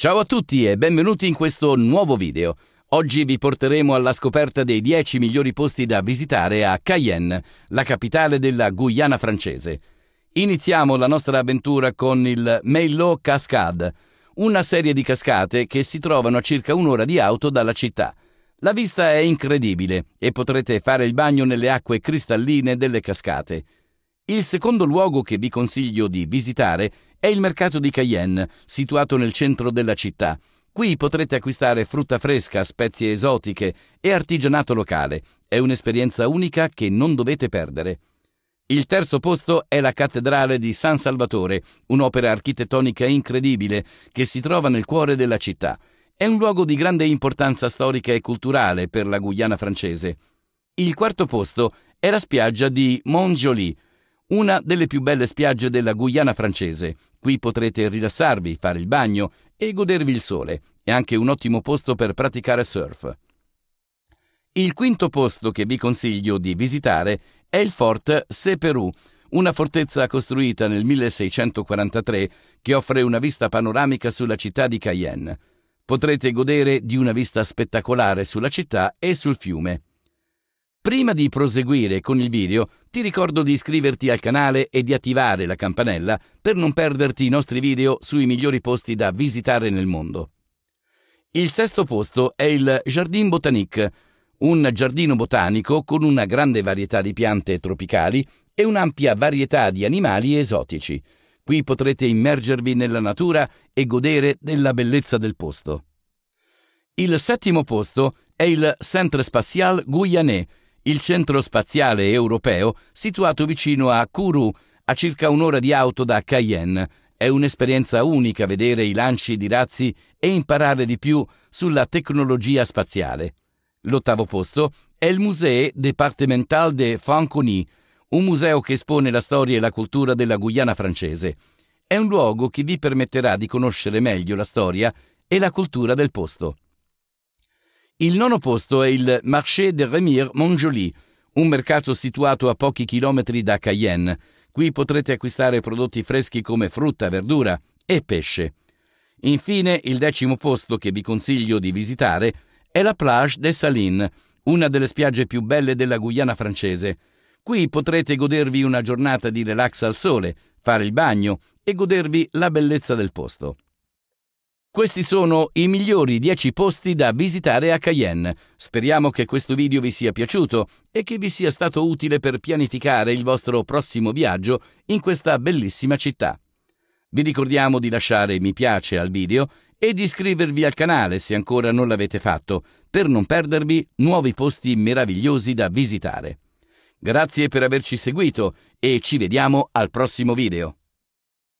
Ciao a tutti e benvenuti in questo nuovo video. Oggi vi porteremo alla scoperta dei 10 migliori posti da visitare a Cayenne, la capitale della Guyana francese. Iniziamo la nostra avventura con il Meilot Cascade, una serie di cascate che si trovano a circa un'ora di auto dalla città. La vista è incredibile e potrete fare il bagno nelle acque cristalline delle cascate. Il secondo luogo che vi consiglio di visitare è è il mercato di Cayenne, situato nel centro della città. Qui potrete acquistare frutta fresca, spezie esotiche e artigianato locale. È un'esperienza unica che non dovete perdere. Il terzo posto è la cattedrale di San Salvatore, un'opera architettonica incredibile che si trova nel cuore della città. È un luogo di grande importanza storica e culturale per la Guyana francese. Il quarto posto è la spiaggia di Montjoly, una delle più belle spiagge della Guyana francese. Qui potrete rilassarvi, fare il bagno e godervi il sole. È anche un ottimo posto per praticare surf. Il quinto posto che vi consiglio di visitare è il Fort Seperù, una fortezza costruita nel 1643 che offre una vista panoramica sulla città di Cayenne. Potrete godere di una vista spettacolare sulla città e sul fiume. Prima di proseguire con il video, ti ricordo di iscriverti al canale e di attivare la campanella per non perderti i nostri video sui migliori posti da visitare nel mondo. Il sesto posto è il Jardin Botanique, un giardino botanico con una grande varietà di piante tropicali e un'ampia varietà di animali esotici. Qui potrete immergervi nella natura e godere della bellezza del posto. Il settimo posto è il Centre Spatial Guyanais, il centro spaziale europeo situato vicino a Kourou, a circa un'ora di auto da Cayenne. È un'esperienza unica vedere i lanci di razzi e imparare di più sulla tecnologia spaziale. L'ottavo posto è il Musée départemental de Franconie, un museo che espone la storia e la cultura della Guyana francese. È un luogo che vi permetterà di conoscere meglio la storia e la cultura del posto. Il nono posto è il Marché de Remire Montjoly, un mercato situato a pochi chilometri da Cayenne. Qui potrete acquistare prodotti freschi come frutta, verdura e pesce. Infine, il decimo posto che vi consiglio di visitare è la Plage des Salines, una delle spiagge più belle della Guyana francese. Qui potrete godervi una giornata di relax al sole, fare il bagno e godervi la bellezza del posto. Questi sono i migliori 10 posti da visitare a Cayenne. Speriamo che questo video vi sia piaciuto e che vi sia stato utile per pianificare il vostro prossimo viaggio in questa bellissima città. Vi ricordiamo di lasciare mi piace al video e di iscrivervi al canale se ancora non l'avete fatto, per non perdervi nuovi posti meravigliosi da visitare. Grazie per averci seguito e ci vediamo al prossimo video.